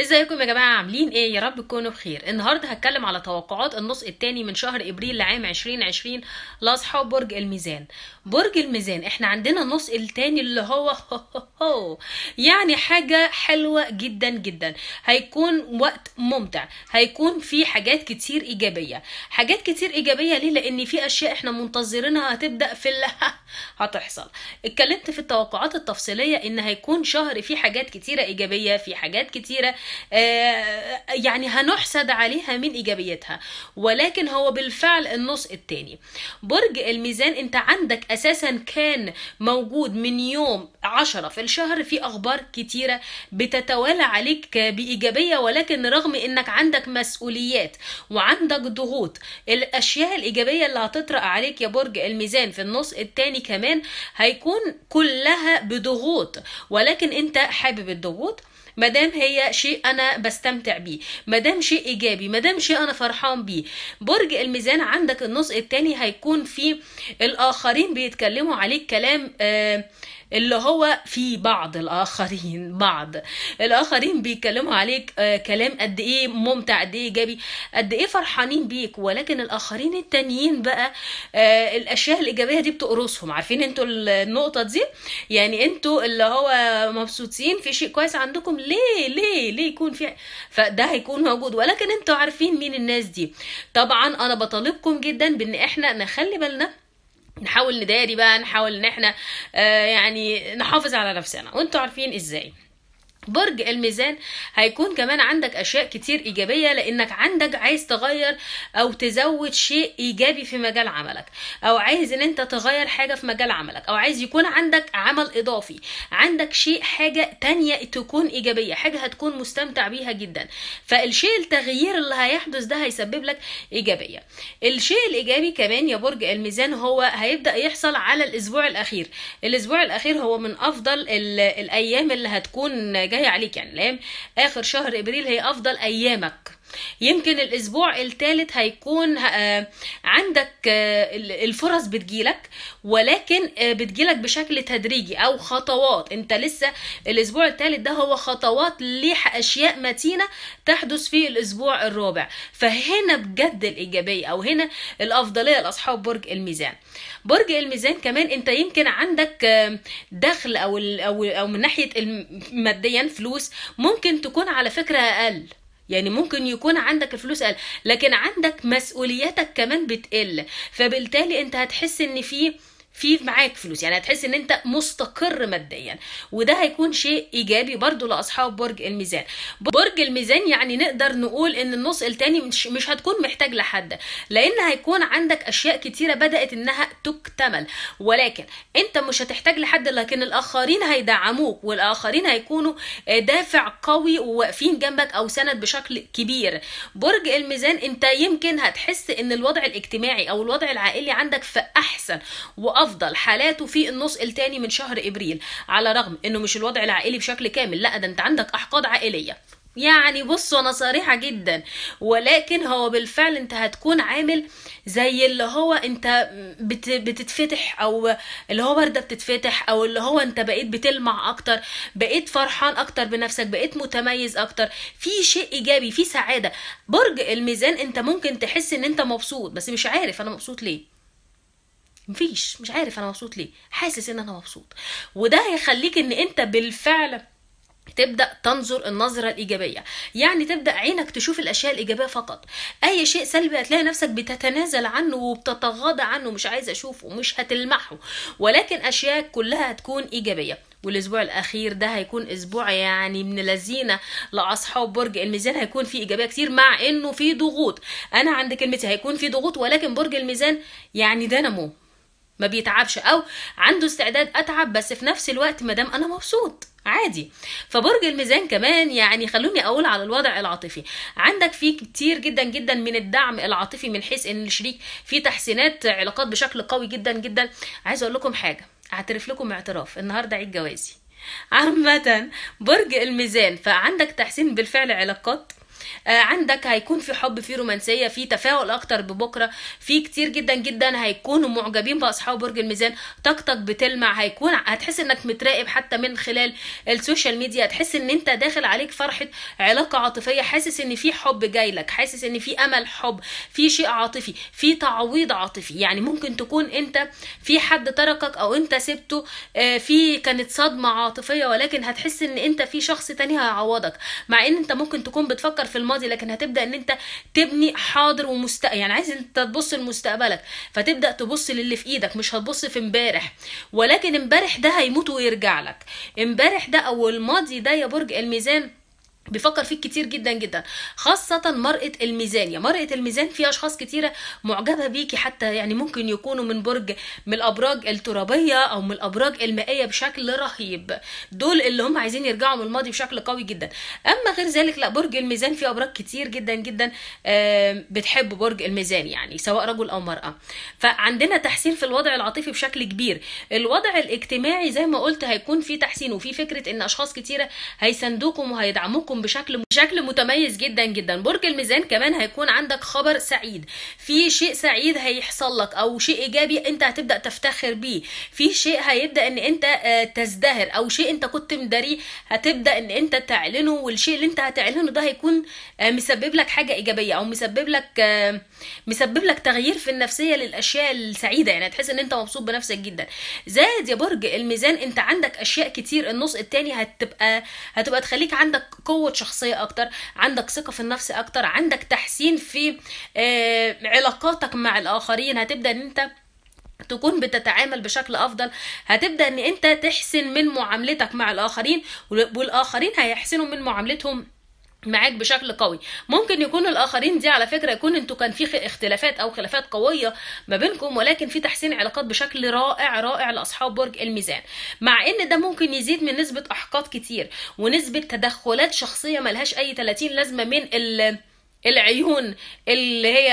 ازيكم يا جماعه عاملين ايه يا رب تكونوا بخير النهارده هتكلم على توقعات النص الثاني من شهر ابريل لعام 2020 لاصحاب برج الميزان برج الميزان احنا عندنا النص الثاني اللي هو يعني حاجه حلوه جدا جدا هيكون وقت ممتع هيكون في حاجات كتير ايجابيه حاجات كتير ايجابيه ليه لان في اشياء احنا منتظرينها هتبدا في اللي هتحصل اتكلمت في التوقعات التفصيليه ان هيكون شهر فيه حاجات كتيره ايجابيه في حاجات كتيره آه، يعني هنحسد عليها من ايجابيتها ولكن هو بالفعل النص الثاني برج الميزان انت عندك اساسا كان موجود من يوم عشرة في الشهر في اخبار كتيره بتتوالى عليك بايجابيه ولكن رغم انك عندك مسؤوليات وعندك ضغوط الاشياء الايجابيه اللي هتطرق عليك يا برج الميزان في النص الثاني كمان هيكون كلها بضغوط ولكن انت حابب الضغوط ما دام هي شيء انا بستمتع بيه ما دام شيء ايجابي ما دام شيء انا فرحان بيه برج الميزان عندك النص الثاني هيكون فيه الاخرين بيتكلموا عليك كلام آه اللي هو في بعض الاخرين بعض الاخرين بيتكلموا عليك آه، كلام قد ايه ممتع قد ايه ايجابي قد ايه فرحانين بيك ولكن الاخرين التانيين بقى آه، الاشياء الايجابيه دي بتقرصهم عارفين انتوا النقطه دي يعني انتوا اللي هو مبسوطين في شيء كويس عندكم ليه ليه ليه يكون في فده هيكون موجود ولكن انتوا عارفين مين الناس دي طبعا انا بطالبكم جدا بان احنا نخلي بالنا نحاول نداري بقى نحاول ان احنا آه، يعني نحافظ على نفسنا وانتوا عارفين ازاي برج الميزان هيكون كمان عندك اشياء كتير ايجابيه لانك عندك عايز تغير او تزود شيء ايجابي في مجال عملك او عايز ان انت تغير حاجه في مجال عملك او عايز يكون عندك عمل اضافي عندك شيء حاجه تانية تكون ايجابيه حاجه هتكون مستمتع بيها جدا فالشيء التغيير اللي هيحدث ده هيسبب لك ايجابيه الشيء الايجابي كمان يا برج الميزان هو هيبدا يحصل على الاسبوع الاخير الاسبوع الاخير هو من افضل الايام اللي هتكون جاي جايه عليك يعني لام اخر شهر ابريل هي افضل ايامك يمكن الاسبوع الثالث هيكون آه، عندك آه، الفرص بتجيلك ولكن آه، بتجيلك بشكل تدريجي او خطوات انت لسه الاسبوع الثالث ده هو خطوات لاشياء متينه تحدث في الاسبوع الرابع فهنا بجد الايجابيه او هنا الافضليه لاصحاب برج الميزان برج الميزان كمان انت يمكن عندك دخل او او او من ناحيه ماديا فلوس ممكن تكون على فكره اقل يعني ممكن يكون عندك الفلوس قل لكن عندك مسؤولياتك كمان بتقل فبالتالي انت هتحس ان في في معاك فلوس يعني هتحس ان انت مستقر ماديا وده هيكون شيء ايجابي برضو لاصحاب برج الميزان برج الميزان يعني نقدر نقول ان النص التاني مش, مش هتكون محتاج لحد لان هيكون عندك اشياء كتيره بدات انها تكتمل ولكن انت مش هتحتاج لحد لكن الاخرين هيدعموك والاخرين هيكونوا دافع قوي وواقفين جنبك او سند بشكل كبير برج الميزان انت يمكن هتحس ان الوضع الاجتماعي او الوضع العائلي عندك في احسن وافضل افضل حالاته في النص الثاني من شهر ابريل على رغم انه مش الوضع العائلي بشكل كامل لا ده انت عندك احقاد عائليه يعني بصوا انا صريحه جدا ولكن هو بالفعل انت هتكون عامل زي اللي هو انت بت بتتفتح او اللي هو ورده بتتفتح او اللي هو انت بقيت بتلمع اكتر بقيت فرحان اكتر بنفسك بقيت متميز اكتر في شيء ايجابي في سعاده برج الميزان انت ممكن تحس ان انت مبسوط بس مش عارف انا مبسوط ليه مفيش مش عارف انا مبسوط ليه حاسس ان انا مبسوط وده هيخليك ان انت بالفعل تبدا تنظر النظره الايجابيه يعني تبدا عينك تشوف الاشياء الايجابيه فقط اي شيء سلبي هتلاقي نفسك بتتنازل عنه وبتتغاضى عنه مش عايز اشوفه مش هتلمحه ولكن اشياء كلها هتكون ايجابيه والاسبوع الاخير ده هيكون اسبوع يعني من لذينه لاصحاب برج الميزان هيكون فيه ايجابيه كتير مع انه فيه ضغوط انا عند كلمتي هيكون فيه ضغوط ولكن برج الميزان يعني دنمو ما بيتعبش او عنده استعداد اتعب بس في نفس الوقت ما دام انا مبسوط عادي فبرج الميزان كمان يعني خلوني اقول على الوضع العاطفي عندك فيه كتير جدا جدا من الدعم العاطفي من حيث ان الشريك فيه تحسينات علاقات بشكل قوي جدا جدا عايز اقول لكم حاجه اعترف لكم اعتراف النهارده عيد جوازي عامه برج الميزان فعندك تحسين بالفعل علاقات آه، عندك هيكون في حب في رومانسيه في تفاؤل اكتر ببكره في كتير جدا جدا هيكونوا معجبين باصحاب برج الميزان طاقتك بتلمع هيكون هتحس انك متراقب حتى من خلال السوشيال ميديا هتحس ان انت داخل عليك فرحه علاقه عاطفيه حاسس ان في حب جاي لك حاسس ان في امل حب في شيء عاطفي في تعويض عاطفي يعني ممكن تكون انت في حد تركك او انت سبته آه، في كانت صدمه عاطفيه ولكن هتحس ان انت في شخص تاني هيعوضك مع ان انت ممكن تكون بتفكر في في الماضي لكن هتبدا ان انت تبني حاضر ومستقبل يعني عايز انت تبص لمستقبلك فتبدا تبص للي في ايدك مش هتبص في امبارح ولكن امبارح ده هيموت ويرجع لك امبارح ده او الماضي ده يا برج الميزان بيفكر فيك كتير جدا جدا خاصة مرأة الميزان يا مرأة الميزان في أشخاص كتيرة معجبة بيكي حتى يعني ممكن يكونوا من برج من الأبراج الترابية أو من الأبراج المائية بشكل رهيب دول اللي هم عايزين يرجعوا من الماضي بشكل قوي جدا أما غير ذلك لا برج الميزان في أبراج كتير جدا جدا آه، بتحب برج الميزان يعني سواء رجل أو مرأة فعندنا تحسين في الوضع العاطفي بشكل كبير الوضع الاجتماعي زي ما قلت هيكون في تحسين وفي فكرة إن أشخاص كتيرة هيساندوكم وهيدعموكم هيكون بشكل بشكل متميز جدا جدا برج الميزان كمان هيكون عندك خبر سعيد في شيء سعيد هيحصل لك او شيء ايجابي انت هتبدا تفتخر بيه في شيء هيبدا ان انت آه، تزدهر او شيء انت كنت مداريه هتبدا ان انت تعلنه والشيء اللي انت هتعلنه ده هيكون آه، مسبب لك حاجه ايجابيه او مسبب لك آه، مسبب لك تغيير في النفسيه للاشياء السعيده يعني هتحس ان انت مبسوط بنفسك جدا زائد يا برج الميزان انت عندك اشياء كتير النص التاني هتبقى هتبقى تخليك عندك قوه قوه شخصيه اكتر عندك ثقه في النفس اكتر عندك تحسين في آه، علاقاتك مع الاخرين هتبدا ان انت تكون بتتعامل بشكل افضل هتبدا ان انت تحسن من معاملتك مع الاخرين والاخرين هيحسنوا من معاملتهم معاك بشكل قوي ممكن يكون الاخرين دي على فكره يكون انتوا كان في اختلافات او خلافات قويه ما بينكم ولكن في تحسين علاقات بشكل رائع رائع لاصحاب برج الميزان مع ان ده ممكن يزيد من نسبه احقاد كتير ونسبه تدخلات شخصيه ملهاش اي 30 لازمه من ال العيون اللي هي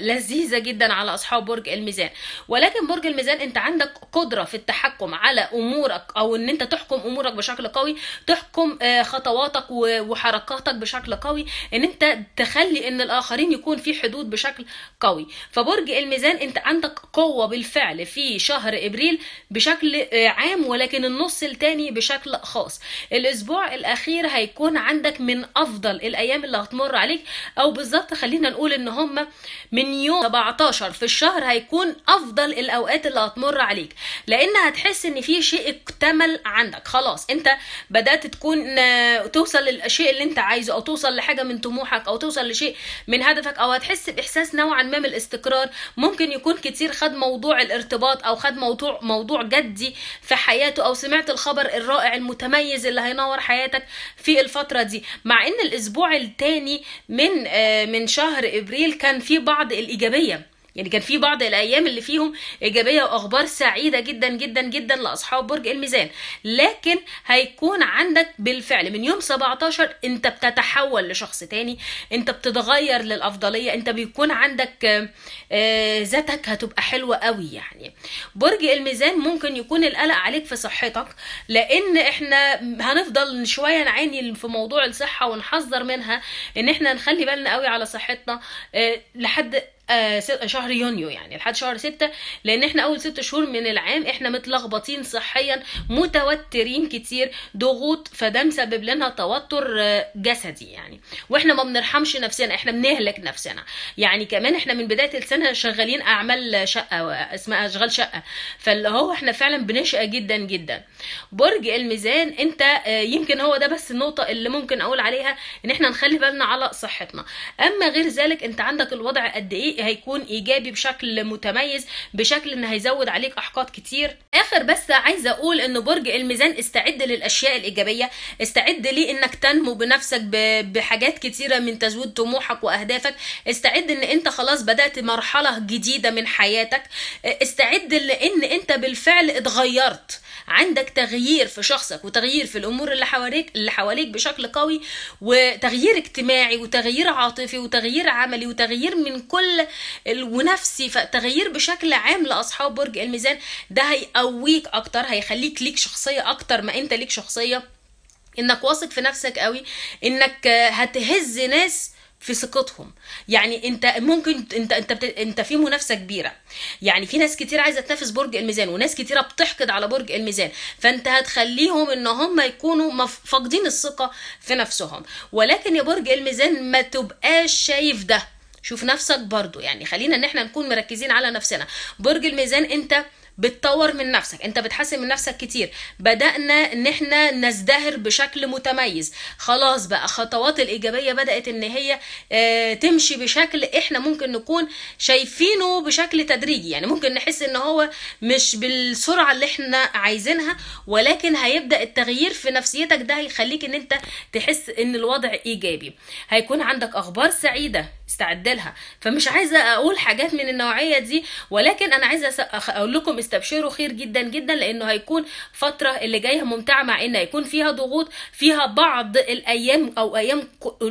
لذيذه جدا على اصحاب برج الميزان ولكن برج الميزان انت عندك قدره في التحكم على امورك او ان انت تحكم امورك بشكل قوي تحكم آه، خطواتك وحركاتك بشكل قوي ان انت تخلي ان الاخرين يكون في حدود بشكل قوي فبرج الميزان انت عندك قوه بالفعل في شهر ابريل بشكل آه، عام ولكن النص التاني بشكل خاص الاسبوع الاخير هيكون عندك من افضل الايام اللي هتمر عليك او بالظبط خلينا نقول ان هم من يوم 17 في الشهر هيكون افضل الاوقات اللي هتمر عليك لان هتحس ان في شيء اكتمل عندك خلاص انت بدات تكون آه، توصل للشيء اللي انت عايزه او توصل لحاجه من طموحك او توصل لشيء من هدفك او هتحس باحساس نوعا ما من الاستقرار ممكن يكون كتير خد موضوع الارتباط او خد موضوع موضوع جدي في حياته او سمعت الخبر الرائع المتميز اللي هينور حياتك في الفتره دي مع ان الاسبوع الثاني من آه، من شهر ابريل كان في بعض الايجابيه يعني كان في بعض الايام اللي فيهم ايجابيه واخبار سعيده جدا جدا جدا لاصحاب برج الميزان لكن هيكون عندك بالفعل من يوم 17 انت بتتحول لشخص تاني انت بتتغير للافضليه انت بيكون عندك آه، ذاتك هتبقى حلوه قوي يعني برج الميزان ممكن يكون القلق عليك في صحتك لان احنا هنفضل شويه نعاني في موضوع الصحه ونحذر منها ان احنا نخلي بالنا قوي على صحتنا آه، لحد آه، شهر يونيو يعني لحد شهر ستة لان احنا اول ست شهور من العام احنا متلخبطين صحيا متوترين كتير ضغوط فده مسبب لنا توتر آه، جسدي يعني واحنا ما بنرحمش نفسنا احنا بنهلك نفسنا يعني كمان احنا من بدايه السنه شغالين اعمال شقه اسمها اشغال شقه فاللي هو احنا فعلا بنشقى جدا جدا برج الميزان انت آه، يمكن هو ده بس النقطه اللي ممكن اقول عليها ان احنا نخلي بالنا على صحتنا اما غير ذلك انت عندك الوضع قد ايه هيكون ايجابي بشكل متميز بشكل ان هيزود عليك احقاد كتير اخر بس عايزه اقول ان برج الميزان استعد للاشياء الايجابيه استعد لانك تنمو بنفسك بحاجات كتيره من تزويد طموحك واهدافك استعد ان انت خلاص بدات مرحله جديده من حياتك استعد لان انت بالفعل اتغيرت عندك تغيير في شخصك وتغيير في الامور اللي حواليك اللي حواليك بشكل قوي وتغيير اجتماعي وتغيير عاطفي وتغيير عملي وتغيير من كل ونفسي فتغيير بشكل عام لاصحاب برج الميزان ده هيقويك اكتر هيخليك ليك شخصيه اكتر ما انت ليك شخصيه انك واثق في نفسك قوي انك هتهز ناس في ثقتهم يعني انت ممكن انت انت انت في منافسه كبيره يعني في ناس كتير عايزه تنافس برج الميزان وناس كتيره بتحقد على برج الميزان فانت هتخليهم ان هم يكونوا فاقدين الثقه في نفسهم ولكن يا برج الميزان ما تبقاش شايف ده شوف نفسك برضو يعني خلينا ان احنا نكون مركزين على نفسنا برج الميزان انت بتطور من نفسك انت بتحسن من نفسك كتير بدأنا ان احنا نزدهر بشكل متميز خلاص بقى خطوات الايجابية بدأت ان هي اه تمشي بشكل احنا ممكن نكون شايفينه بشكل تدريجي يعني ممكن نحس ان هو مش بالسرعة اللي احنا عايزينها ولكن هيبدأ التغيير في نفسيتك ده هيخليك ان انت تحس ان الوضع ايجابي هيكون عندك اخبار سعيدة مستعد لها فمش عايزه اقول حاجات من النوعيه دي ولكن انا عايزه اقول لكم استبشروا خير جدا جدا لانه هيكون فتره اللي جايه ممتعه مع ان هيكون فيها ضغوط فيها بعض الايام او ايام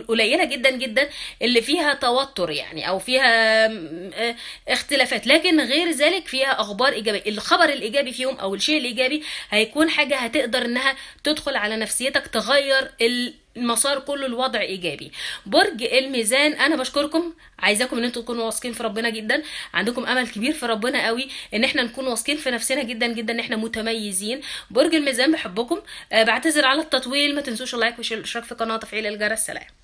قليله جدا جدا اللي فيها توتر يعني او فيها آه، اختلافات لكن غير ذلك فيها اخبار ايجابيه الخبر الايجابي فيهم او الشيء الايجابي هيكون حاجه هتقدر انها تدخل على نفسيتك تغير ال المسار كله الوضع ايجابي برج الميزان انا بشكركم عايزاكم ان انتم تكونوا واثقين في ربنا جدا عندكم امل كبير في ربنا قوي ان احنا نكون واثقين في نفسنا جدا جدا ان احنا متميزين برج الميزان بحبكم أه بعتذر على التطويل ما تنسوش اللايك والاشتراك في القناه وتفعيل الجرس سلام